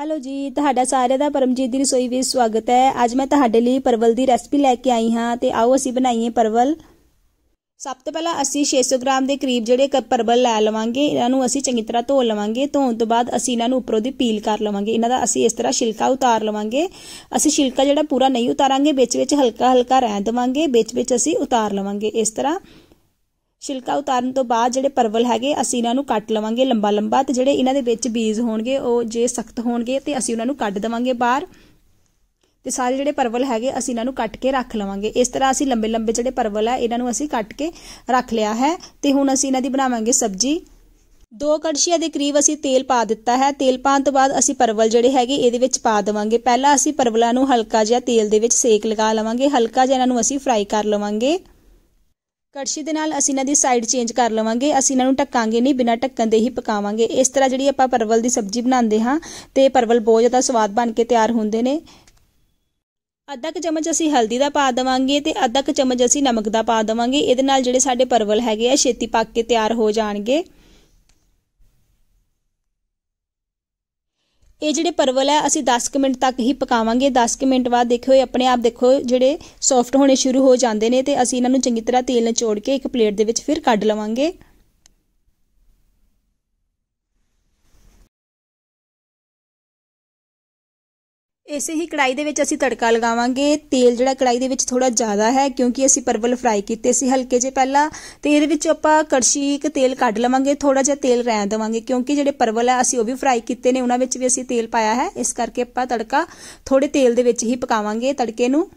hello ਜੀ ਤੁਹਾਡਾ ਸਾਰਿਆਂ ਦਾ ਪਰਮਜੀਤ ਦੀ ਰਸੋਈ ਵਿੱਚ ਸਵਾਗਤ ਹੈ ਅੱਜ ਮੈਂ ਤੁਹਾਡੇ ਲਈ ਪਰਵਲ ਦੀ ਰੈਸਪੀ ਲੈ ਕੇ ਆਈ ਹਾਂ ਤੇ ਆਓ ਅਸੀਂ ਬਣਾਈਏ ਪਰਵਲ ਸਭ ਤੋਂ ਪਹਿਲਾਂ ਅਸੀਂ 600 ਗ੍ਰਾਮ ਦੇ ਕਰੀਬ ਜਿਹੜੇ ਪਰਵਲ ਲੈ ਲਵਾਂਗੇ ਇਹਨਾਂ ਨੂੰ ਅਸੀਂ ਚੰਗੀ ਤਰ੍ਹਾਂ ਧੋ ਲਵਾਂਗੇ ਧੋਣ ਤੋਂ ਬਾਅਦ ਅਸੀਂ ਇਹਨਾਂ ਨੂੰ ਉੱਪਰੋਂ ਦੀ ਪੀਲ ਕਰ ਲਵਾਂਗੇ ਇਹਨਾਂ ਦਾ ਅਸੀਂ ਇਸ ਤਰ੍ਹਾਂ ਛਿਲਕਾ ਉਤਾਰ ਲਵਾਂਗੇ ਅਸੀਂ ਛਿਲਕਾ ਜਿਹੜਾ ਪੂਰਾ ਨਹੀਂ ਉਤਾਰਾਂਗੇ ਵਿੱਚ ਵਿੱਚ ਹਲਕਾ ਹਲਕਾ ਰਹਿਣ ਦੇਵਾਂਗੇ ਵਿੱਚ ਵਿੱਚ ਅਸੀਂ ਉਤਾਰ ਲਵਾਂਗੇ ਇਸ ਤਰ੍ਹਾਂ ਛਿਲਕਾ ਉਤਾਰਨ ਤੋਂ ਬਾਅਦ ਜਿਹੜੇ ਪਰਵਲ ਹੈਗੇ ਅਸੀਂ ਇਹਨਾਂ ਨੂੰ ਕੱਟ ਲਵਾਂਗੇ ਲੰਬਾ ਲੰਬਾ ਤੇ ਜਿਹੜੇ ਇਹਨਾਂ ਦੇ ਵਿੱਚ ਬੀਜ ਹੋਣਗੇ ਉਹ ਜੇ ਸਖਤ ਹੋਣਗੇ ਤੇ ਅਸੀਂ ਉਹਨਾਂ ਨੂੰ ਕੱਢ ਦਵਾਂਗੇ ਬਾਹਰ ਤੇ ਸਾਰੇ ਜਿਹੜੇ ਪਰਵਲ ਹੈਗੇ ਅਸੀਂ ਇਹਨਾਂ ਨੂੰ ਕੱਟ ਕੇ ਰੱਖ ਲਵਾਂਗੇ ਇਸ ਤਰ੍ਹਾਂ ਅਸੀਂ ਲੰਬੇ ਲੰਬੇ ਜਿਹੜੇ ਪਰਵਲ ਆ ਇਹਨਾਂ ਨੂੰ ਅਸੀਂ ਕੱਟ ਕੇ ਰੱਖ ਲਿਆ ਹੈ ਤੇ ਹੁਣ ਅਸੀਂ ਇਹਨਾਂ ਦੀ ਬਣਾਵਾਂਗੇ ਸਬਜੀ ਦੋ ਕੜਛੀਆਂ ਦੇ ਕਰੀਬ ਅਸੀਂ ਤੇਲ ਪਾ ਦਿੱਤਾ ਹੈ ਤੇਲ ਪਾਣ ਤੋਂ ਬਾਅਦ ਅਸੀਂ ਪਰਵਲ ਜਿਹੜੇ ਹੈਗੇ ਇਹਦੇ ਵਿੱਚ ਪਾ ਦਵਾਂਗੇ ਪਹਿਲਾਂ ਅਸੀਂ ਪਰਵਲਾਂ ਨੂੰ ਹਲਕਾ ਜਿਹਾ ਤੇਲ ਦੇ ਵਿੱਚ ਸੇਕ ਲਗਾ ਲਵਾਂਗੇ ਹਲਕਾ ਜਿਹਾ ਇਹਨਾਂ ਨੂੰ ਅਸੀਂ ਫਰਾਈ ਕਰ ਲਵਾਂਗੇ ਕੜਛੀ ਦੇ ਨਾਲ ਅਸੀਂ ਇਹਨਾਂ ਦੀ ਸਾਈਡ ਚੇਂਜ ਕਰ ਲਵਾਂਗੇ ਅਸੀਂ ਇਹਨਾਂ ਨੂੰ ਟੱਕਾਂਗੇ ਨਹੀਂ ਬਿਨਾਂ ਟੱਕਣ ਦੇ ਹੀ ਪਕਾਵਾਂਗੇ ਇਸ ਤਰ੍ਹਾਂ ਜਿਹੜੀ ਆਪਾਂ ਪਰਵਲ ਦੀ ਸਬਜ਼ੀ ਬਣਾਉਂਦੇ ਹਾਂ ਤੇ ਪਰਵਲ ਬਹੁਤ ਜ਼ਿਆਦਾ ਸਵਾਦ ਬਣ ਕੇ ਤਿਆਰ ਹੁੰਦੇ ਨੇ ਅੱਧਾ ਕ ਚਮਚ ਅਸੀਂ ਹਲਦੀ ਦਾ ਪਾ ਦਵਾਂਗੇ ਤੇ ਅੱਧਾ ਕ ਚਮਚ ਅਸੀਂ ਨਮਕ ਦਾ ਪਾ ਦਵਾਂਗੇ ਇਹਦੇ ਨਾਲ ਜਿਹੜੇ ਸਾਡੇ ਪਰਵਲ ਹੈਗੇ ਆ ਛੇਤੀ ਪੱਕ ਕੇ ਤਿਆਰ ਹੋ ਜਾਣਗੇ ਇਹ ਜਿਹੜੇ ਪਰਵਲ ਹੈ ਅਸੀਂ 10 ਮਿੰਟ ਤੱਕ ਹੀ ਪਕਾਵਾਂਗੇ 10 ਮਿੰਟ ਬਾਅਦ ਦੇਖੋ ਇਹ ਆਪਣੇ ਆਪ ਦੇਖੋ ਜਿਹੜੇ ਸੌਫਟ ਹੋਣੇ ਸ਼ੁਰੂ ਹੋ ਜਾਂਦੇ ਨੇ ਤੇ ਅਸੀਂ ਇਹਨਾਂ ਨੂੰ ਚੰਗੀ ਤਰ੍ਹਾਂ ਤੇਲ ਨਾਲ ਚੋੜ ਕੇ ਇੱਕ ਪਲੇਟ ਦੇ ਵਿੱਚ ਫਿਰ ਕੱਢ ਲਵਾਂਗੇ ਇਸੇ ਹੀ ਕੜਾਈ ਦੇ ਵਿੱਚ ਅਸੀਂ ਤੜਕਾ ਲਗਾਵਾਂਗੇ ਤੇਲ ਜਿਹੜਾ ਕੜਾਈ ਦੇ ਵਿੱਚ ਥੋੜਾ ਜ਼ਿਆਦਾ ਹੈ ਕਿਉਂਕਿ ਅਸੀਂ ਪਰਵਲ ਫਰਾਈ ਕੀਤੇ ਸੀ ਹਲਕੇ ਜੇ ਪਹਿਲਾਂ ਤੇ ਇਹਦੇ ਵਿੱਚ ਆਪਾਂ ਕੜਛੀ ਇੱਕ ਤੇਲ ਕੱਢ ਲਵਾਂਗੇ ਥੋੜਾ ਜਿਹਾ ਤੇਲ ਰਹਿਣ ਦੇਵਾਂਗੇ ਕਿਉਂਕਿ ਜਿਹੜੇ ਪਰਵਲ ਆ ਅਸੀਂ ਉਹ ਵੀ ਫਰਾਈ ਕੀਤੇ ਨੇ ਉਹਨਾਂ ਵਿੱਚ ਵੀ ਅਸੀਂ ਤੇਲ ਪਾਇਆ ਹੈ ਇਸ ਕਰਕੇ ਆਪਾਂ ਤੜਕਾ ਥੋੜੇ ਤੇਲ ਦੇ ਵਿੱਚ ਹੀ ਪਕਾਵਾਂਗੇ ਤੜਕੇ ਨੂੰ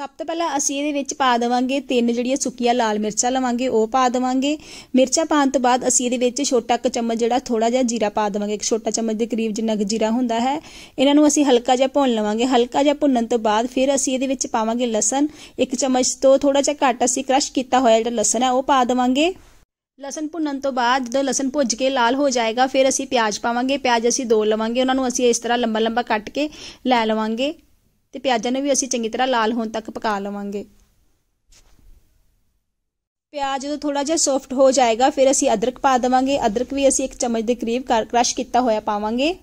ਸਭ ਤੋਂ ਪਹਿਲਾਂ ਅਸੀਂ ਇਹਦੇ ਵਿੱਚ ਪਾ ਦੇਵਾਂਗੇ ਤਿੰਨ ਜਿਹੜੀਆਂ ਸੁੱਕੀਆਂ ਲਾਲ ਮਿਰਚਾਂ ਲਵਾਂਗੇ ਉਹ ਪਾ ਦੇਵਾਂਗੇ ਮਿਰਚਾਂ ਪਾਣ ਤੋਂ ਬਾਅਦ ਅਸੀਂ ਇਹਦੇ ਵਿੱਚ ਛੋਟਾ ਕ ਚਮਚ ਜਿਹੜਾ ਥੋੜਾ ਜਿਹਾ ਜੀਰਾ ਪਾ ਦੇਵਾਂਗੇ ਇੱਕ ਛੋਟਾ ਚਮਚ ਦੇ ਕਰੀਬ ਜਿੰਨਾ ਕ ਜੀਰਾ ਹੁੰਦਾ ਹੈ ਇਹਨਾਂ ਨੂੰ ਅਸੀਂ ਹਲਕਾ ਜਿਹਾ ਭੁੰਨ ਲਵਾਂਗੇ ਹਲਕਾ ਜਿਹਾ ਭੁੰਨਣ ਤੋਂ ਬਾਅਦ ਫਿਰ ਅਸੀਂ ਇਹਦੇ ਵਿੱਚ ਪਾਵਾਂਗੇ ਲਸਣ ਇੱਕ ਚਮਚ ਤੋਂ ਥੋੜਾ ਜਿਹਾ ਘੱਟ ਅਸੀਂ ਕ੍ਰਸ਼ ਕੀਤਾ ਹੋਇਆ ਜਿਹੜਾ ਲਸਣ ਹੈ ਉਹ ਪਾ ਦੇਵਾਂਗੇ ਲਸਣ ਭੁੰਨਣ ਤੋਂ ਬਾਅਦ ਜਦੋਂ ਲਸਣ ਭੁੱਜ ਕੇ ਲਾਲ ਹੋ ਜਾਏਗਾ ਫਿਰ ਅਸੀਂ ਪਿਆਜ਼ ਪਾਵਾਂਗੇ ਪਿਆਜ਼ ਅਸੀਂ ਦੋ ਲਵਾਂਗੇ ਉਹਨਾਂ ਨੂੰ ਅਸੀਂ ਇਸ ਤਰ੍ਹਾਂ ਲੰਬਾ ਲੰਬਾ ਕੱਟ ਕੇ ਲੈ ਲਵਾਂਗੇ ਤੇ ਪਿਆਜ਼ਾਂ ਨੂੰ ਵੀ ਅਸੀਂ ਚੰਗੀ ਤਰ੍ਹਾਂ ਲਾਲ ਹੋਣ ਤੱਕ ਪਕਾ ਲਵਾਂਗੇ ਪਿਆਜ਼ ਜਦੋਂ ਥੋੜਾ ਜਿਹਾ ਸੌਫਟ ਹੋ ਜਾਏਗਾ ਫਿਰ ਅਸੀਂ ਅਦਰਕ ਪਾ ਦਵਾਂਗੇ ਅਦਰਕ ਵੀ ਅਸੀਂ ਇੱਕ ਚਮਚ ਦੇ ਕਰੀਬ ਕ੍ਰਸ਼ ਕੀਤਾ ਹੋਇਆ ਪਾਵਾਂਗੇ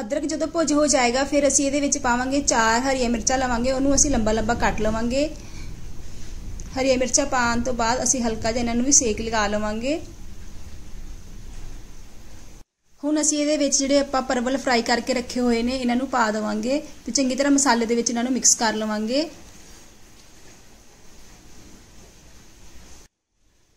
ਅਦਰਕ ਜਦੋਂ ਭੁੱਜ ਹੋ ਜਾਏਗਾ ਫਿਰ ਅਸੀਂ ਇਹਦੇ ਵਿੱਚ ਪਾਵਾਂਗੇ ਚਾਰ ਹਰੀਆਂ ਮਿਰਚਾਂ ਲਵਾਂਗੇ ਉਹਨੂੰ ਅਸੀਂ ਲੰਬਾ ਲੰਬਾ ਕੱਟ ਲਵਾਂਗੇ ਹਰੀਆਂ ਮਿਰਚਾਂ ਪਾਉਣ ਤੋਂ ਬਾਅਦ ਅਸੀਂ ਹਲਕਾ ਜਿਹਾ ਇਹਨਾਂ ਨੂੰ ਵੀ ਸੇਕ ਲਗਾ ਲਵਾਂਗੇ ਹੁਣ ਅਸੀਂ ਇਹਦੇ ਵਿੱਚ ਜਿਹੜੇ ਆਪਾਂ ਪਰਵਲ ਫਰਾਈ ਕਰਕੇ ਰੱਖੇ ਹੋਏ ਨੇ ਇਹਨਾਂ ਨੂੰ ਪਾ ਦਵਾਂਗੇ ਤੇ ਚੰਗੀ ਤਰ੍ਹਾਂ ਮਸਾਲੇ ਦੇ ਵਿੱਚ ਇਹਨਾਂ ਨੂੰ ਮਿਕਸ ਕਰ ਲਵਾਂਗੇ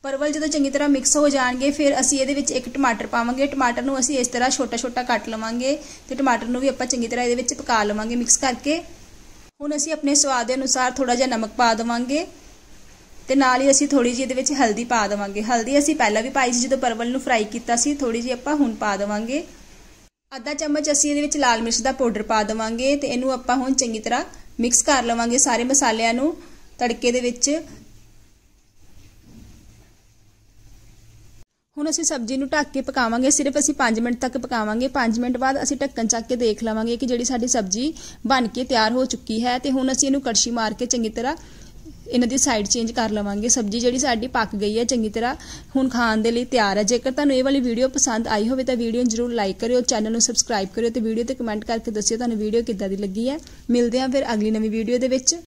ਪਰਵਲ ਜਦੋਂ ਚੰਗੀ ਤਰ੍ਹਾਂ ਮਿਕਸ ਹੋ ਜਾਣਗੇ ਫਿਰ ਅਸੀਂ ਇਹਦੇ ਵਿੱਚ ਇੱਕ ਟਮਾਟਰ ਪਾਵਾਂਗੇ ਟਮਾਟਰ ਨੂੰ ਅਸੀਂ ਇਸ ਤਰ੍ਹਾਂ ਛੋਟਾ-ਛੋਟਾ ਕੱਟ ਲਵਾਂਗੇ ਤੇ ਟਮਾਟਰ ਨੂੰ ਵੀ ਆਪਾਂ ਚੰਗੀ ਤਰ੍ਹਾਂ ਇਹਦੇ ਵਿੱਚ ਪਕਾ ਲਵਾਂਗੇ ਮਿਕਸ ਕਰਕੇ ਹੁਣ ਅਸੀਂ ਆਪਣੇ ਸਵਾਦ ਦੇ ਅਨੁਸਾਰ ਥੋੜਾ ਜਿਹਾ ਨਮਕ ਪਾ ਦਵਾਂਗੇ ਤੇ ਨਾਲ ਹੀ ਅਸੀਂ ਥੋੜੀ ਜਿਹੀ ਇਹਦੇ ਵਿੱਚ ਹਲਦੀ ਪਾ ਦਵਾਂਗੇ ਹਲਦੀ ਅਸੀਂ ਪਹਿਲਾਂ ਵੀ ਪਾਈ ਸੀ ਜਦੋਂ ਪਰਵਲ ਨੂੰ ਫਰਾਈ ਕੀਤਾ ਸੀ ਥੋੜੀ ਜਿਹੀ ਆਪਾਂ ਹੁਣ ਪਾ ਦਵਾਂਗੇ ਅੱਧਾ ਚਮਚ ਅਸੀਂ ਇਹਦੇ ਵਿੱਚ ਲਾਲ ਮਿਰਚ ਦਾ ਪਾਊਡਰ ਪਾ ਦਵਾਂਗੇ ਤੇ ਇਹਨੂੰ ਆਪਾਂ ਹੁਣ ਚੰਗੀ ਤਰ੍ਹਾਂ ਮਿਕਸ ਕਰ ਲਵਾਂਗੇ ਸਾਰੇ ਮਸਾਲਿਆਂ ਨੂੰ ਤੜਕੇ ਦੇ ਵਿੱਚ ਹੁਣ ਅਸੀਂ ਸਬਜ਼ੀ ਨੂੰ ਢੱਕ ਕੇ ਪਕਾਵਾਂਗੇ ਸਿਰਫ ਅਸੀਂ 5 ਮਿੰਟ ਤੱਕ ਪਕਾਵਾਂਗੇ 5 ਮਿੰਟ ਬਾਅਦ ਅਸੀਂ ਢੱਕਣ ਚੱਕ ਕੇ ਦੇਖ ਲਵਾਂਗੇ ਕਿ ਜਿਹੜੀ ਸਾਡੀ ਸਬਜ਼ੀ ਬਣ ਕੇ ਤਿਆਰ ਹੋ ਚੁੱਕੀ ਹੈ ਤੇ ਹੁਣ ਅਸੀਂ ਇਹਨੂੰ ਕੜਛੀ ਮਾਰ ਕੇ ਚੰਗੀ ਤਰ੍ਹਾਂ ਇਹਨਾਂ ਦੀ ਸਾਈਡ ਚੇਂਜ ਕਰ ਲਵਾਂਗੇ ਸਬਜ਼ੀ ਜਿਹੜੀ ਸਾਡੀ ਪੱਕ ਗਈ ਹੈ ਚੰਗੀ ਤਰ੍ਹਾਂ ਹੁਣ ਖਾਣ ਦੇ ਲਈ ਤਿਆਰ ਹੈ ਜੇਕਰ ਤੁਹਾਨੂੰ ਇਹ ਵਾਲੀ ਵੀਡੀਓ ਪਸੰਦ ਆਈ ਹੋਵੇ ਤਾਂ ਵੀਡੀਓ ਨੂੰ ਜ਼ਰੂਰ ਲਾਈਕ ਕਰਿਓ ਚੈਨਲ ਨੂੰ ਸਬਸਕ੍ਰਾਈਬ ਕਰਿਓ ਤੇ ਵੀਡੀਓ ਤੇ ਕਮੈਂਟ ਕਰਕੇ ਦੱਸਿਓ ਤੁਹਾਨੂੰ ਵੀਡੀਓ ਕਿੱਦਾਂ ਦੀ ਲੱਗੀ ਹੈ ਮਿਲਦੇ ਆਂ ਫਿਰ ਅਗਲੀ ਨਵੀਂ ਵੀਡੀਓ ਦੇ ਵਿੱਚ